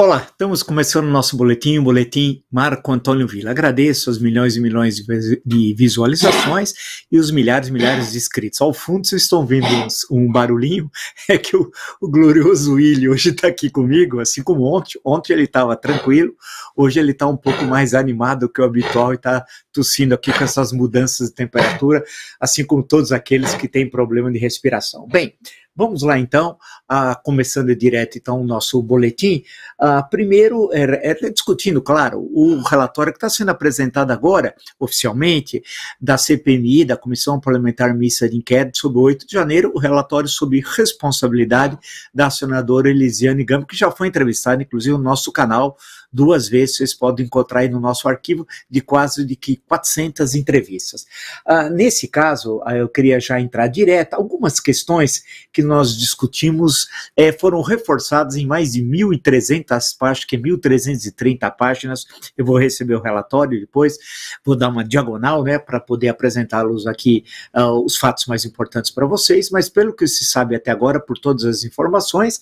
Olá, estamos começando o nosso boletim, o boletim Marco Antônio Vila. Agradeço as milhões e milhões de visualizações e os milhares e milhares de inscritos. Ao fundo, vocês estão vendo um barulhinho, é que o, o glorioso Willi hoje está aqui comigo, assim como ontem. Ontem ele estava tranquilo, hoje ele está um pouco mais animado que o habitual e está tossindo aqui com essas mudanças de temperatura, assim como todos aqueles que têm problema de respiração. Bem, Vamos lá então, ah, começando direto então o nosso boletim. Ah, primeiro, é, é, discutindo, claro, o relatório que está sendo apresentado agora, oficialmente, da CPMI, da Comissão Parlamentar Mista de Inquérito, sobre o 8 de janeiro, o relatório sobre responsabilidade da senadora Elisiane Gama, que já foi entrevistada, inclusive, no nosso canal duas vezes, vocês podem encontrar aí no nosso arquivo de quase de que 400 entrevistas. Ah, nesse caso, ah, eu queria já entrar direto, algumas questões que nós discutimos eh, foram reforçadas em mais de 1.300 páginas, que é 1.330 páginas, eu vou receber o relatório depois, vou dar uma diagonal, né, para poder apresentá-los aqui ah, os fatos mais importantes para vocês, mas pelo que se sabe até agora, por todas as informações,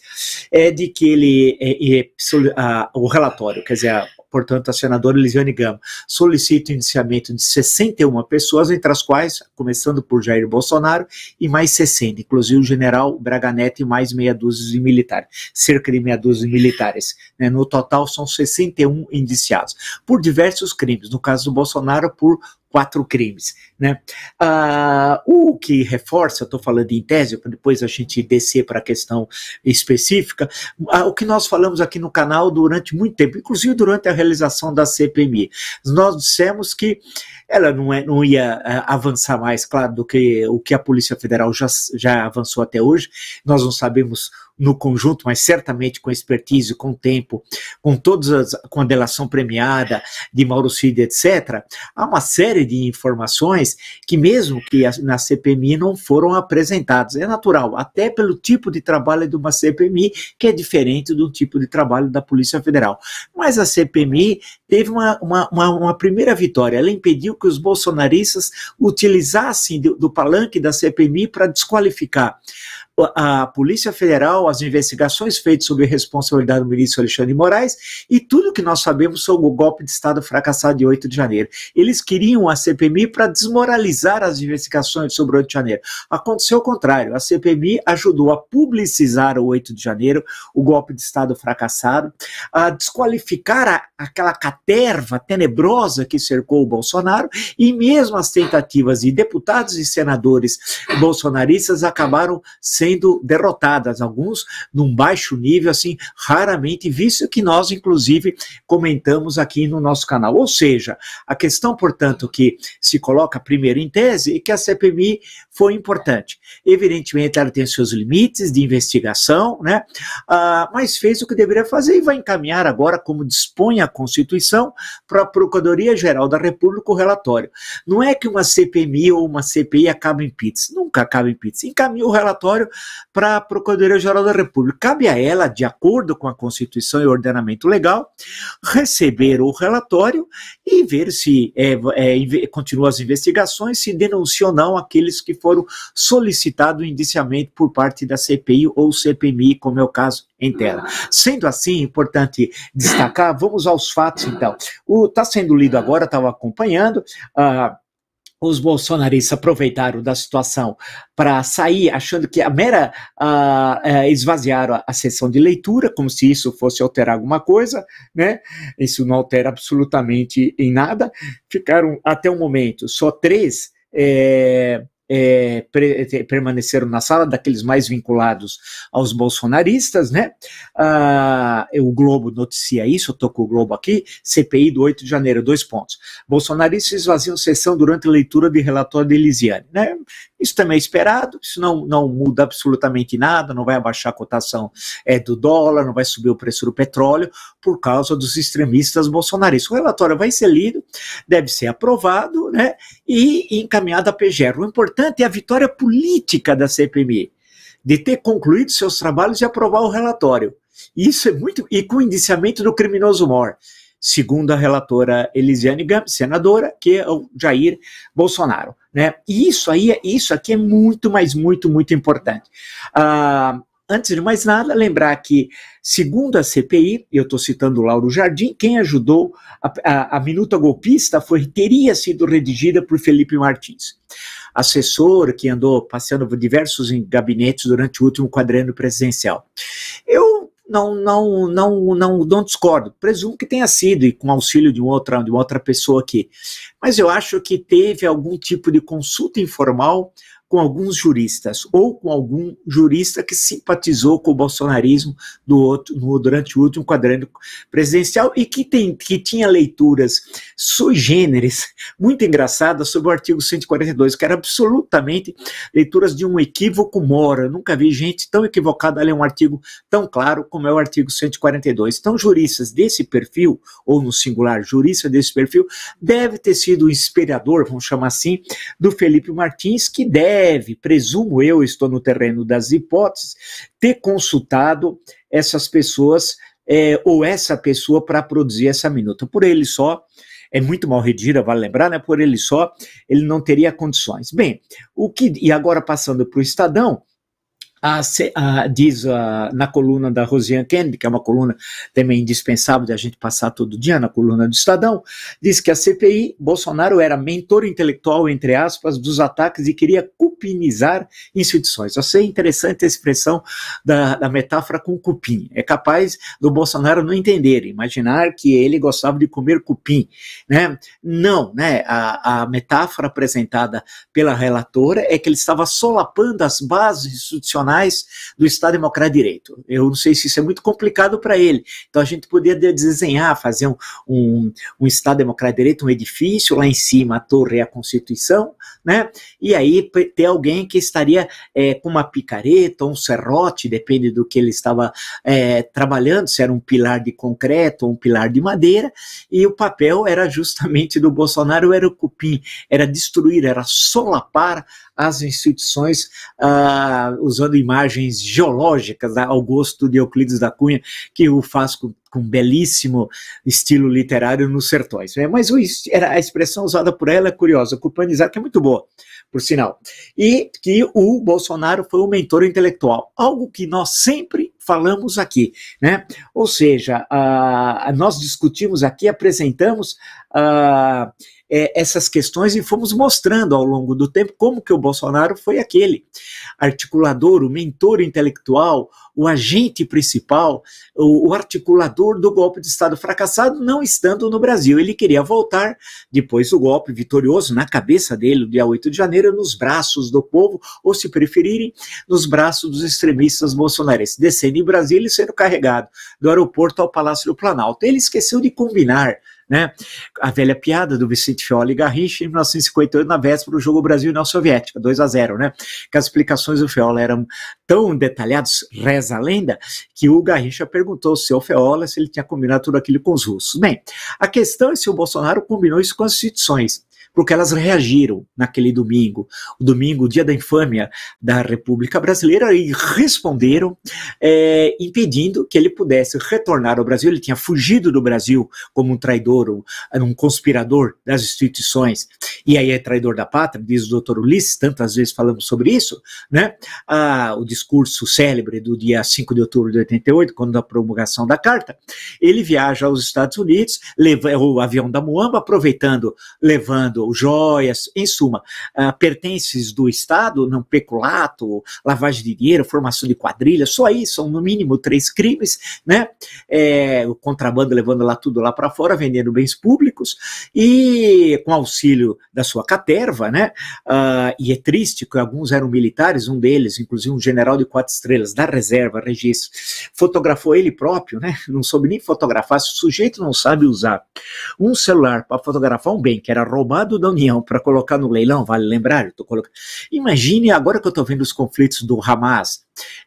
é de que ele, é, é, o relatório quer dizer, portanto, a senadora Elisiane Gama, solicita o indiciamento de 61 pessoas, entre as quais, começando por Jair Bolsonaro, e mais 60, inclusive o general Braga Neto e mais meia dúzia de militares, cerca de meia dúzia de militares. Né? No total, são 61 indiciados, por diversos crimes, no caso do Bolsonaro, por quatro crimes, né? Ah, o que reforça, eu estou falando em tese, para depois a gente descer para a questão específica, ah, o que nós falamos aqui no canal durante muito tempo, inclusive durante a realização da CPMI, nós dissemos que ela não, é, não ia ah, avançar mais, claro, do que o que a Polícia Federal já, já avançou até hoje, nós não sabemos no conjunto, mas certamente com expertise, com tempo, com todas as, com a delação premiada de Mauro Cid, etc., há uma série de informações que mesmo que na CPMI não foram apresentadas. É natural, até pelo tipo de trabalho de uma CPMI, que é diferente do tipo de trabalho da Polícia Federal. Mas a CPMI teve uma, uma, uma, uma primeira vitória, ela impediu que os bolsonaristas utilizassem do, do palanque da CPMI para desqualificar a Polícia Federal, as investigações feitas sobre a responsabilidade do ministro Alexandre de Moraes e tudo que nós sabemos sobre o golpe de Estado fracassado de 8 de janeiro. Eles queriam a CPMI para desmoralizar as investigações sobre o 8 de janeiro. Aconteceu o contrário, a CPMI ajudou a publicizar o 8 de janeiro, o golpe de Estado fracassado, a desqualificar a, aquela caterva tenebrosa que cercou o Bolsonaro e mesmo as tentativas de deputados e senadores bolsonaristas acabaram sendo sendo derrotadas, alguns num baixo nível, assim, raramente visto, que nós, inclusive, comentamos aqui no nosso canal. Ou seja, a questão, portanto, que se coloca primeiro em tese é que a CPMI foi importante. Evidentemente, ela tem seus limites de investigação, né? Ah, mas fez o que deveria fazer e vai encaminhar agora, como dispõe a Constituição, para a Procuradoria-Geral da República o relatório. Não é que uma CPMI ou uma CPI acaba em PITS, nunca acaba em PITS. Encaminha o relatório para a Procuradoria-Geral da República. Cabe a ela, de acordo com a Constituição e ordenamento legal, receber o relatório e ver se é, é, continuam as investigações, se denunciam ou não aqueles que foram solicitados indiciamento por parte da CPI ou CPMI, como é o caso em tela. Sendo assim, é importante destacar, vamos aos fatos então. Está sendo lido agora, estava acompanhando. Uh, os bolsonaristas aproveitaram da situação para sair, achando que a mera uh, uh, esvaziaram a, sessão de leitura, como se isso fosse alterar alguma coisa, né? Isso não altera absolutamente em nada. Ficaram até o momento só três. É, é, pre é, permaneceram na sala, daqueles mais vinculados aos bolsonaristas, né? Ah, o Globo noticia isso, eu tô com o Globo aqui, CPI do 8 de janeiro, dois pontos. Bolsonaristas esvaziam sessão durante a leitura de relatório de Elisiane, né? Isso também é esperado, isso não, não muda absolutamente nada, não vai abaixar a cotação é, do dólar, não vai subir o preço do petróleo por causa dos extremistas bolsonaristas. O relatório vai ser lido, deve ser aprovado né, e encaminhado à PGR. O importante é a vitória política da CPMI, de ter concluído seus trabalhos e aprovar o relatório. Isso é muito. e com o indiciamento do criminoso mor segundo a relatora Elisiane Gama, senadora, que é o Jair Bolsonaro. Né? E isso aí, é, isso aqui é muito, mas muito, muito importante. Ah, antes de mais nada, lembrar que, segundo a CPI, eu estou citando o Lauro Jardim, quem ajudou a, a, a, minuta golpista foi, teria sido redigida por Felipe Martins, assessor que andou passeando por diversos gabinetes durante o último quadrênio presidencial. Eu não, não, não, não, não discordo. Presumo que tenha sido, e com auxílio de outra, de outra pessoa aqui. Mas eu acho que teve algum tipo de consulta informal, com alguns juristas ou com algum jurista que simpatizou com o bolsonarismo do outro, no, durante o último quadrante presidencial e que, tem, que tinha leituras sui generis, muito engraçadas, sobre o artigo 142, que era absolutamente leituras de um equívoco mora. nunca vi gente tão equivocada a ler um artigo tão claro como é o artigo 142. Então, juristas desse perfil, ou no singular, jurista desse perfil, deve ter sido o inspirador, vamos chamar assim, do Felipe Martins, que deve deve, presumo eu, estou no terreno das hipóteses, ter consultado essas pessoas é, ou essa pessoa para produzir essa minuta. Por ele só, é muito mal redigida, vale lembrar, né? Por ele só, ele não teria condições. Bem, o que. E agora passando para o Estadão, a, a, diz a, na coluna da Rosiane Kennedy, que é uma coluna também indispensável de a gente passar todo dia, na coluna do Estadão, diz que a CPI, Bolsonaro era mentor intelectual, entre aspas, dos ataques e queria cupinizar instituições. Eu sei interessante a expressão da, da metáfora com cupim. É capaz do Bolsonaro não entender, imaginar que ele gostava de comer cupim. Né? Não, né? a, a metáfora apresentada pela relatora é que ele estava solapando as bases institucionais do Estado Democrático de Direito. Eu não sei se isso é muito complicado para ele. Então a gente poderia desenhar, fazer um, um, um Estado Democrático de Direito, um edifício, lá em cima a torre é a Constituição, né? E aí ter alguém que estaria é, com uma picareta, um serrote, depende do que ele estava é, trabalhando, se era um pilar de concreto ou um pilar de madeira, e o papel era justamente do Bolsonaro, era o cupim, era destruir, era solapar as instituições, ah, usando imagens geológicas, ao gosto de Euclides da Cunha, que o faz com, com um belíssimo estilo literário nos sertões. Né? Mas o, era, a expressão usada por ela é curiosa, culpanizar, que é muito boa, por sinal. E que o Bolsonaro foi um mentor intelectual, algo que nós sempre falamos aqui, né? Ou seja, ah, nós discutimos aqui, apresentamos. Ah, é, essas questões e fomos mostrando ao longo do tempo como que o Bolsonaro foi aquele articulador, o mentor intelectual, o agente principal, o, o articulador do golpe de Estado fracassado, não estando no Brasil. Ele queria voltar depois do golpe vitorioso na cabeça dele, no dia 8 de janeiro, nos braços do povo, ou se preferirem, nos braços dos extremistas bolsonaristas, descendo em Brasília e sendo carregado do aeroporto ao Palácio do Planalto. Ele esqueceu de combinar né? A velha piada do Vicente Fioli e Garrincha em 1958, na véspera do jogo Brasil e União Soviética, 2 a 0 né? Que as explicações do Fiola eram tão detalhadas, reza a lenda, que o Garrincha perguntou ao seu Fiola se ele tinha combinado tudo aquilo com os russos. Bem, a questão é se o Bolsonaro combinou isso com as instituições porque elas reagiram naquele domingo, o domingo, dia da infâmia da República Brasileira, e responderam, é, impedindo que ele pudesse retornar ao Brasil. Ele tinha fugido do Brasil como um traidor, um, um conspirador das instituições, e aí é traidor da pátria, diz o doutor Ulisses, tantas vezes falamos sobre isso, né? Ah, o discurso célebre do dia 5 de outubro de 88, quando a promulgação da carta, ele viaja aos Estados Unidos, leva é o avião da Moamba, aproveitando, levando Estado, ou joias, em suma, uh, pertences do Estado, não peculato, lavagem de dinheiro, formação de quadrilha, só aí são no mínimo três crimes, né? É, o contrabando levando lá tudo lá para fora, vendendo bens públicos e com auxílio da sua caterva, né? Uh, e é triste que alguns eram militares, um deles, inclusive um general de quatro estrelas da reserva, Regis, fotografou ele próprio, né? Não soube nem fotografar, se o sujeito não sabe usar um celular para fotografar um bem que era roubado Estado da União para colocar no leilão, vale lembrar, eu tô colocando. Imagine agora que eu estou vendo os conflitos do Hamas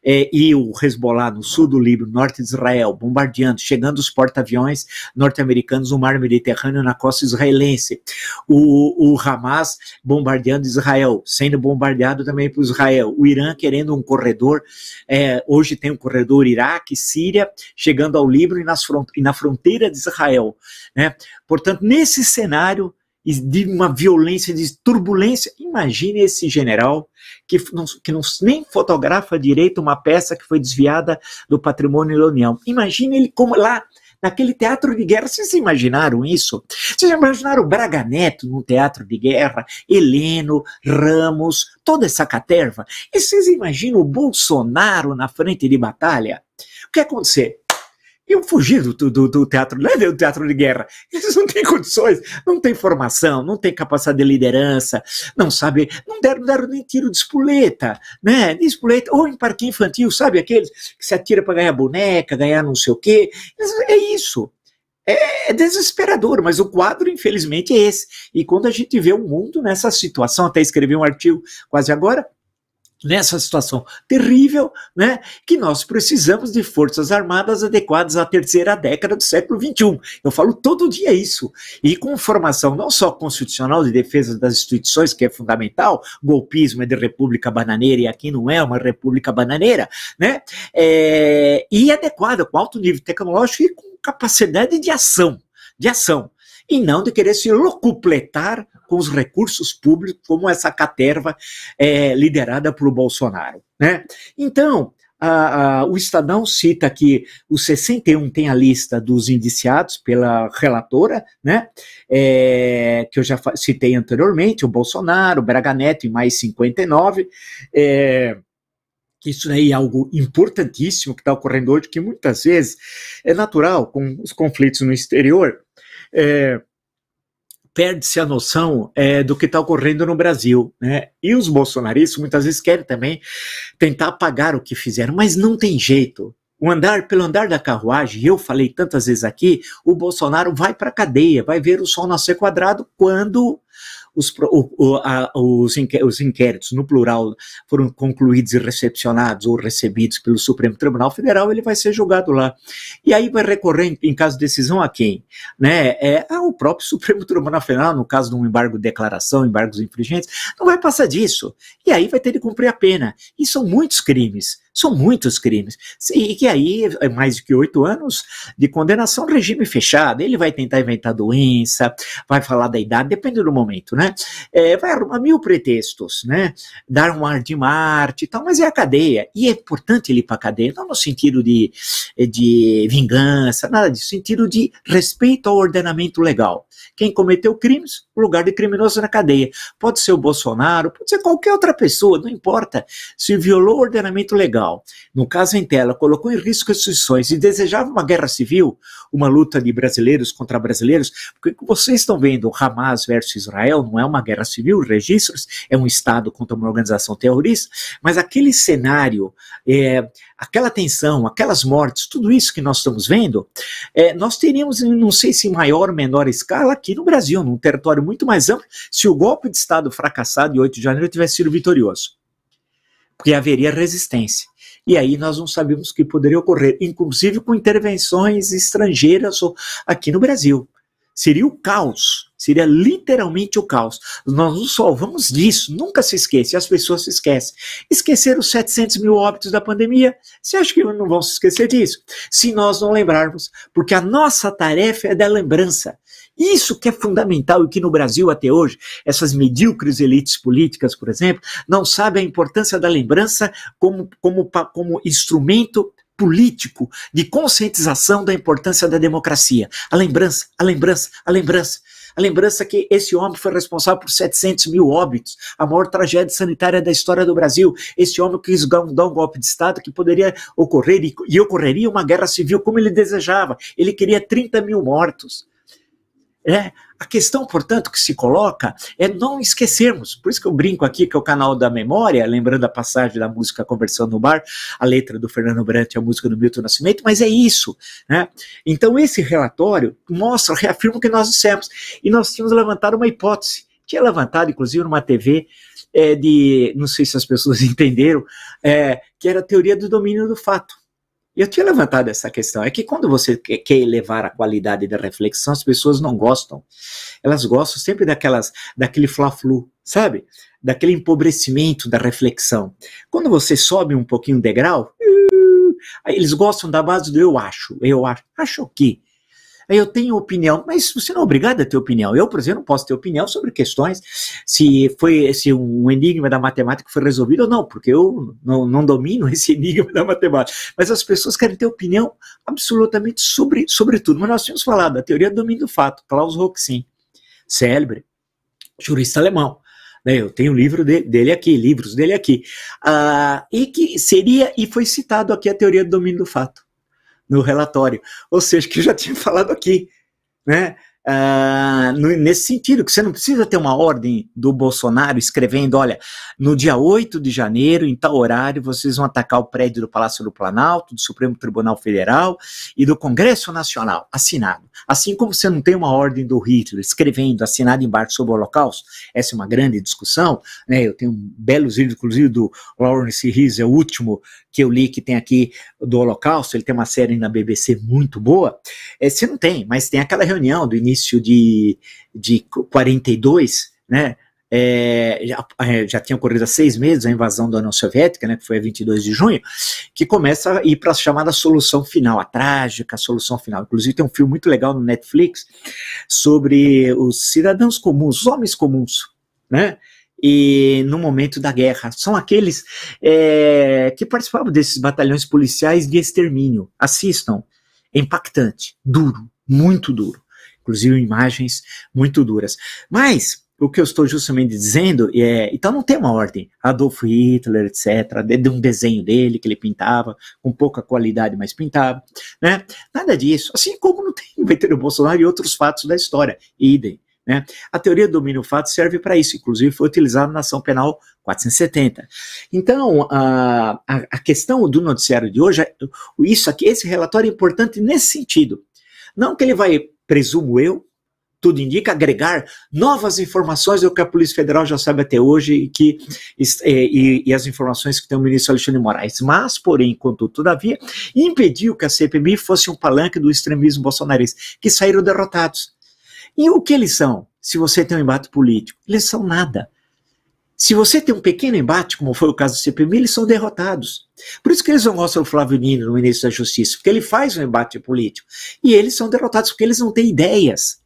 é, e o Hezbollah no sul do Líbano, norte de Israel, bombardeando, chegando os porta-aviões norte-americanos no mar Mediterrâneo, na costa israelense. O, o Hamas bombardeando Israel, sendo bombardeado também por Israel. O Irã querendo um corredor, é, hoje tem um corredor Iraque, Síria, chegando ao Líbano e, nas front e na fronteira de Israel. Né? Portanto, nesse cenário, e de uma violência, de turbulência. Imagine esse general que não, que não nem fotografa direito uma peça que foi desviada do patrimônio da União. Imagine ele como lá naquele teatro de guerra. Vocês imaginaram isso? Vocês imaginaram Braga Neto no teatro de guerra, Heleno, Ramos, toda essa caterva? E vocês imaginam o Bolsonaro na frente de batalha? O que ia acontecer? iam fugir do, do, do teatro, leve é do teatro de guerra. Eles não têm condições, não têm formação, não têm capacidade de liderança, não sabe não deram, deram nem tiro de espoleta, né? De espoleta, ou em parque infantil, sabe aqueles que se atira para ganhar boneca, ganhar não sei o quê. É isso. É, é desesperador, mas o quadro, infelizmente, é esse. E quando a gente vê o mundo nessa situação, até escrevi um artigo quase agora, nessa situação terrível, né, que nós precisamos de forças armadas adequadas à terceira década do século XXI. Eu falo todo dia isso. E com formação não só constitucional de defesa das instituições, que é fundamental, golpismo é de república bananeira e aqui não é uma república bananeira, né, é, e adequada, com alto nível tecnológico e com capacidade de ação, de ação, e não de querer se locupletar com os recursos públicos, como essa caterva é, liderada por Bolsonaro. Né? Então, a, a, o Estadão cita que os 61 tem a lista dos indiciados pela relatora, né? É, que eu já citei anteriormente, o Bolsonaro, o Braga Neto e mais 59. É, que isso aí é algo importantíssimo que está ocorrendo hoje, que muitas vezes é natural com os conflitos no exterior. É, perde-se a noção é, do que está ocorrendo no Brasil. Né? E os bolsonaristas muitas vezes querem também tentar apagar o que fizeram, mas não tem jeito. O andar, pelo andar da carruagem, eu falei tantas vezes aqui, o Bolsonaro vai para a cadeia, vai ver o sol nascer quadrado quando os, o, o, a, os, inquéritos, no plural, foram concluídos e recepcionados ou recebidos pelo Supremo Tribunal Federal, ele vai ser julgado lá. E aí vai recorrer, em caso de decisão, a quem? Né? É, ao próprio Supremo Tribunal Federal, no caso de um embargo de declaração, embargos infringentes, não vai passar disso. E aí vai ter de cumprir a pena. E são muitos crimes. São muitos crimes. E que aí, é mais do que oito anos de condenação, regime fechado. Ele vai tentar inventar doença, vai falar da idade, depende do momento momento, né? É, vai arrumar mil pretextos, né? Dar um ar de Marte e tal, mas é a cadeia. E é importante ele ir para a cadeia, não no sentido de, de vingança, nada disso, sentido de respeito ao ordenamento legal. Quem cometeu crimes, lugar de criminoso na cadeia. Pode ser o Bolsonaro, pode ser qualquer outra pessoa, não importa. Se violou o ordenamento legal, no caso em tela, colocou em risco instituições e desejava uma guerra civil, uma luta de brasileiros contra brasileiros, porque vocês estão vendo Hamas versus Israel não é uma guerra civil, registros, é um Estado contra uma organização terrorista, mas aquele cenário, é, aquela tensão, aquelas mortes, tudo isso que nós estamos vendo, é, nós teríamos, não sei se maior ou menor escala, aqui no Brasil, num território muito mais amplo, se o golpe de Estado fracassado de 8 de janeiro tivesse sido vitorioso. Porque haveria resistência. E aí nós não sabemos o que poderia ocorrer, inclusive com intervenções estrangeiras ou aqui no Brasil. Seria o caos Seria literalmente o caos. Nós nos salvamos disso, nunca se esquece, as pessoas se esquecem. Esqueceram os 700 mil óbitos da pandemia? Você acha que não vão se esquecer disso? Se nós não lembrarmos, porque a nossa tarefa é da lembrança. Isso que é fundamental e que no Brasil até hoje, essas medíocres elites políticas, por exemplo, não sabem a importância da lembrança como, como, como instrumento político de conscientização da importância da democracia. A lembrança, a lembrança, a lembrança. A lembrança é que esse homem foi responsável por 700 mil óbitos, a maior tragédia sanitária da história do Brasil. Esse homem quis dar um golpe de Estado que poderia ocorrer e, e ocorreria uma guerra civil como ele desejava. Ele queria 30 mil mortos. É, a questão, portanto, que se coloca é não esquecermos. Por isso que eu brinco aqui que é o canal da memória, lembrando a passagem da música Conversão no Bar, a letra do Fernando Brant e a música do Milton Nascimento, mas é isso. Né? Então, esse relatório mostra, reafirma o que nós dissemos. E nós tínhamos levantado uma hipótese, tinha levantado, inclusive, numa TV é, de. Não sei se as pessoas entenderam, é, que era a teoria do domínio do fato. Eu tinha levantado essa questão. É que quando você quer elevar a qualidade da reflexão, as pessoas não gostam. Elas gostam sempre daquelas, daquele fla-flu, sabe? Daquele empobrecimento da reflexão. Quando você sobe um pouquinho o degrau, eles gostam da base do eu acho, eu acho, acho que eu tenho opinião, mas você não é obrigado a ter opinião. Eu, por exemplo, não posso ter opinião sobre questões se foi se um enigma da matemática foi resolvido ou não, porque eu não, não domino esse enigma da matemática. Mas as pessoas querem ter opinião absolutamente sobre, sobre tudo. Mas nós tínhamos falado da teoria do domínio do fato, Klaus Roxin, célebre jurista alemão. Né? Eu tenho um livro dele aqui, livros dele aqui. Ah, e que seria, e foi citado aqui a teoria do domínio do fato no relatório. Ou seja, que eu já tinha falado aqui, né? Uh, nesse sentido, que você não precisa ter uma ordem do Bolsonaro escrevendo, olha, no dia 8 de janeiro, em tal horário, vocês vão atacar o prédio do Palácio do Planalto, do Supremo Tribunal Federal e do Congresso Nacional, assinado. Assim como você não tem uma ordem do Hitler escrevendo, assinada embaixo sobre o Holocausto, essa é uma grande discussão, né? Eu tenho belos livro, inclusive do Lawrence Rees, é o último que eu li que tem aqui do Holocausto, ele tem uma série na BBC muito boa. É, você não tem, mas tem aquela reunião do início de, de 42, né? é, já, é, já, tinha ocorrido há seis meses a invasão da União Soviética, né, que foi a 22 de junho, que começa a ir para a chamada solução final, a trágica solução final. Inclusive tem um filme muito legal no Netflix sobre os cidadãos comuns, os homens comuns, né, e no momento da guerra. São aqueles é, que participavam desses batalhões policiais de extermínio. Assistam. É impactante, duro, muito duro. Inclusive imagens muito duras. Mas o que eu estou justamente dizendo é, então não tem uma ordem. Adolf Hitler, etc., de, de um desenho dele que ele pintava, com pouca qualidade, mas pintava, né? Nada disso. Assim como não tem o Betero Bolsonaro e outros fatos da história, idem. Né? A teoria do domínio fato serve para isso, inclusive foi utilizada na ação penal 470. Então, a, a questão do noticiário de hoje, é, isso aqui, esse relatório é importante nesse sentido. Não que ele vai, presumo eu, tudo indica, agregar novas informações do é que a Polícia Federal já sabe até hoje e, que, é, e, e as informações que tem o ministro Alexandre Moraes. Mas, porém, contudo, todavia, impediu que a CPMI fosse um palanque do extremismo bolsonarista, que saíram derrotados. E o que eles são, se você tem um embate político? Eles são nada. Se você tem um pequeno embate, como foi o caso do CPMI, eles são derrotados. Por isso que eles não gostam do Flávio Nino, no ministro da Justiça, porque ele faz um embate político. E eles são derrotados porque eles não têm ideias.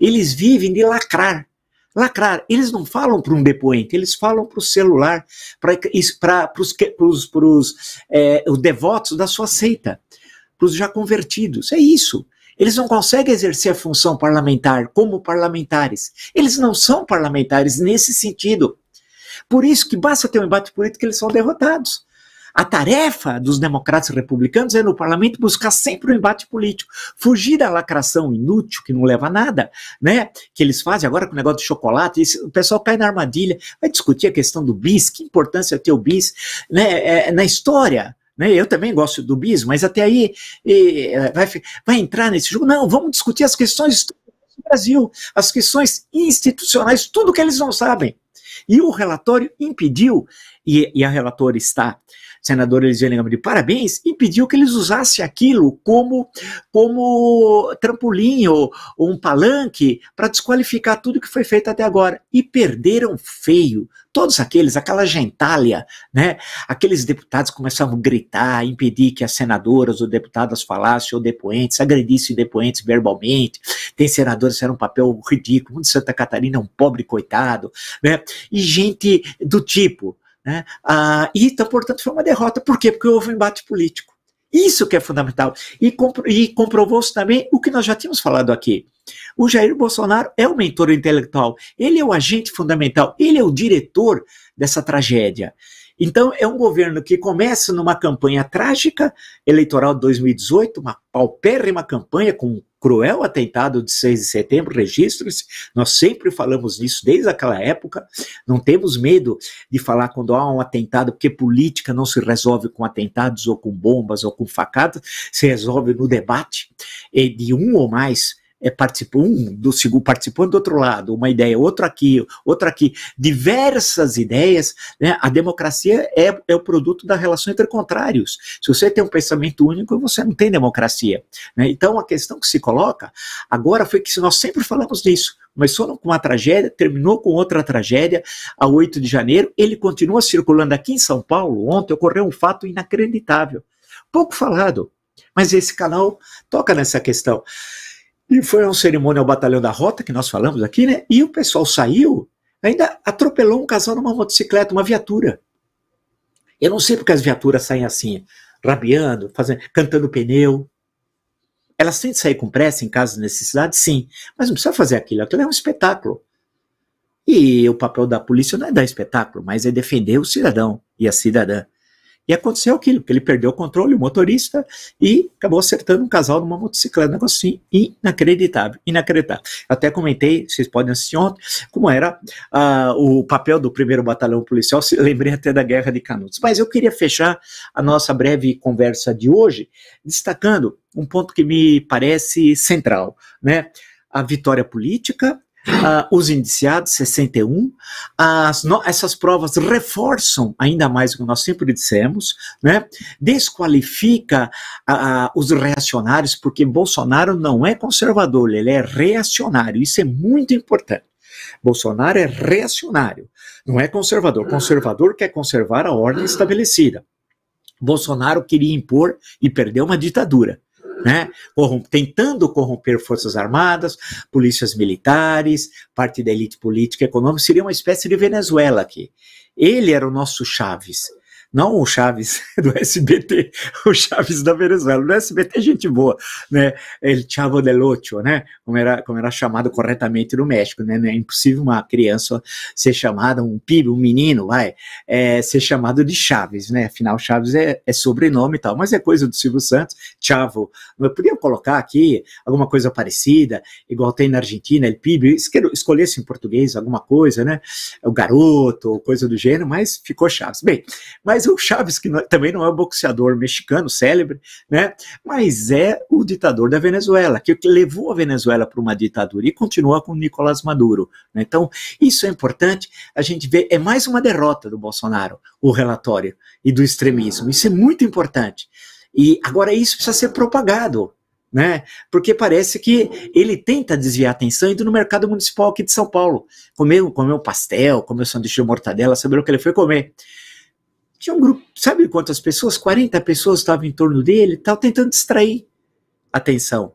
Eles vivem de lacrar. Lacrar. Eles não falam para um depoente, eles falam para o celular, para os é, devotos da sua seita, para os já convertidos. É isso. Eles não conseguem exercer a função parlamentar como parlamentares. Eles não são parlamentares nesse sentido. Por isso que basta ter um embate político que eles são derrotados. A tarefa dos democratas republicanos é no parlamento buscar sempre o um embate político, fugir da lacração inútil que não leva a nada, né? Que eles fazem agora com o negócio de chocolate, o pessoal cai na armadilha, vai discutir a questão do bis, que importância é ter o bis, né? É, na história, né, eu também gosto do bis, mas até aí é, vai, vai, entrar nesse jogo. Não, vamos discutir as questões do Brasil, as questões institucionais, tudo que eles não sabem. E o relatório impediu, e, e a relatora está Senador eles Gama de parabéns, impediu que eles usassem aquilo como, como trampolim ou, ou um palanque para desqualificar tudo que foi feito até agora. E perderam feio. Todos aqueles, aquela gentalha, né? aqueles deputados começavam a gritar, impedir que as senadoras ou deputadas falassem ou depoentes, agredissem depoentes verbalmente. Tem senadores que eram um papel ridículo, um de Santa Catarina, um pobre coitado, né? e gente do tipo. Né? Ah, e, então, portanto, foi uma derrota. Por quê? Porque houve um embate político. Isso que é fundamental. E, compro e comprovou-se também o que nós já tínhamos falado aqui. O Jair Bolsonaro é o mentor intelectual, ele é o agente fundamental, ele é o diretor dessa tragédia. Então, é um governo que começa numa campanha trágica eleitoral de 2018, uma paupérrima campanha com cruel atentado de 6 de setembro, registre-se, nós sempre falamos nisso desde aquela época, não temos medo de falar quando há um atentado, porque política não se resolve com atentados ou com bombas ou com facadas, se resolve no debate de um ou mais é, participou um do segundo, participando do outro lado, uma ideia, outro aqui, outro aqui, diversas ideias. Né? A democracia é, é o produto da relação entre contrários. Se você tem um pensamento único, você não tem democracia. Né? Então, a questão que se coloca agora foi que nós sempre falamos disso. Começou com uma tragédia, terminou com outra tragédia, a 8 de janeiro. Ele continua circulando aqui em São Paulo. Ontem ocorreu um fato inacreditável, pouco falado, mas esse canal toca nessa questão. E foi uma cerimônia ao Batalhão da Rota, que nós falamos aqui, né? E o pessoal saiu, ainda atropelou um casal numa motocicleta, uma viatura. Eu não sei porque as viaturas saem assim, rabiando, fazendo, cantando pneu. Elas têm de sair com pressa em caso de necessidade, sim. Mas não precisa fazer aquilo, aquilo é um espetáculo. E o papel da polícia não é dar espetáculo, mas é defender o cidadão e a cidadã. E aconteceu aquilo, que ele perdeu o controle, o motorista, e acabou acertando um casal numa motocicleta, um negócio assim, inacreditável, inacreditável. Até comentei, vocês podem assistir ontem, como era uh, o papel do primeiro batalhão policial, lembrei até da Guerra de Canudos. Mas eu queria fechar a nossa breve conversa de hoje, destacando um ponto que me parece central, né? A vitória política uh, os indiciados, 61. As no, essas provas reforçam ainda mais o que nós sempre dissemos, né? desqualifica uh, os reacionários, porque Bolsonaro não é conservador, ele é reacionário, isso é muito importante. Bolsonaro é reacionário, não é conservador. Conservador quer conservar a ordem estabelecida. Bolsonaro queria impor e perdeu uma ditadura né? tentando corromper forças armadas, polícias militares, parte da elite política e econômica, seria uma espécie de Venezuela aqui. Ele era o nosso Chaves não o Chaves do SBT, o Chaves da Venezuela. No SBT, gente boa, né? El Chavo del Ocho, né? Como era, como era chamado corretamente no México, né? É impossível uma criança ser chamada, um pibe, um menino, vai, é, ser chamado de Chaves, né? Afinal, Chaves é, é sobrenome e tal, mas é coisa do Silvio Santos, Chavo. Eu podia colocar aqui alguma coisa parecida, igual tem na Argentina, El Pibe, escolhesse assim em português alguma coisa, né? O garoto, coisa do gênero, mas ficou Chaves. Bem, mas o Chaves, que não, é, também não é um boxeador mexicano célebre, né? Mas é o ditador da Venezuela, que levou a Venezuela para uma ditadura e continua com Nicolás Maduro. Né? Então, isso é importante. A gente vê, é mais uma derrota do Bolsonaro, o relatório, e do extremismo. Isso é muito importante. E agora isso precisa ser propagado, né? Porque parece que ele tenta desviar a atenção indo no mercado municipal aqui de São Paulo. Comeu, comeu pastel, comeu sanduíche de mortadela, saber o que ele foi comer. Tinha um grupo, sabe quantas pessoas? 40 pessoas estavam em torno dele, tal, tentando distrair a atenção.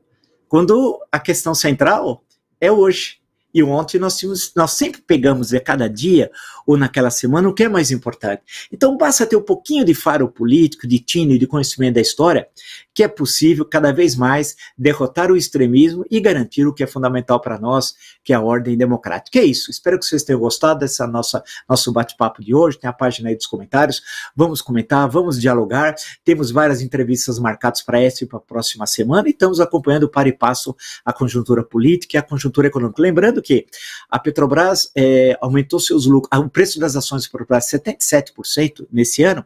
Quando a questão central é hoje. E ontem nós, tínhamos, nós sempre pegamos a né, cada dia ou naquela semana o que é mais importante. Então basta ter um pouquinho de faro político, de tino e de conhecimento da história, que é possível cada vez mais derrotar o extremismo e garantir o que é fundamental para nós, que é a ordem democrática. É isso. Espero que vocês tenham gostado dessa nossa nosso bate-papo de hoje. Tem a página aí dos comentários. Vamos comentar, vamos dialogar. Temos várias entrevistas marcadas para esta e para a próxima semana e estamos acompanhando para e passo a conjuntura política e a conjuntura econômica. Lembrando Lembrando que a Petrobras é, aumentou seus lucros, ah, o preço das ações da Petrobras 77% nesse ano,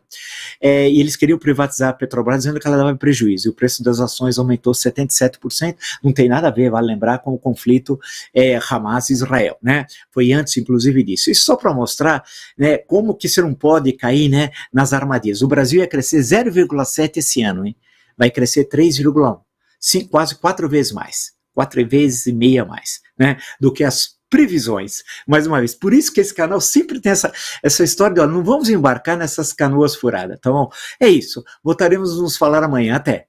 é, e eles queriam privatizar a Petrobras dizendo que ela dava prejuízo, e o preço das ações aumentou 77%, não tem nada a ver, vale lembrar, com o conflito é, Hamas-Israel, né? Foi antes, inclusive, disso. Isso só para mostrar né, como que você não pode cair né, nas armadilhas. O Brasil ia crescer 0,7 esse ano, hein? vai crescer 3,1, quase quatro vezes mais quatro vezes e meia mais, né, do que as previsões, mais uma vez. Por isso que esse canal sempre tem essa, essa história de, ó, não vamos embarcar nessas canoas furadas, tá bom? É isso, voltaremos a nos falar amanhã, até!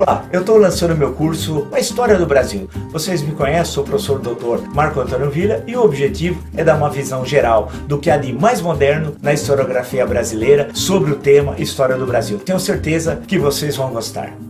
Olá, eu estou lançando meu curso A História do Brasil. Vocês me conhecem, sou o professor doutor Marco Antônio Vila e o objetivo é dar uma visão geral do que há de mais moderno na historiografia brasileira sobre o tema História do Brasil. Tenho certeza que vocês vão gostar.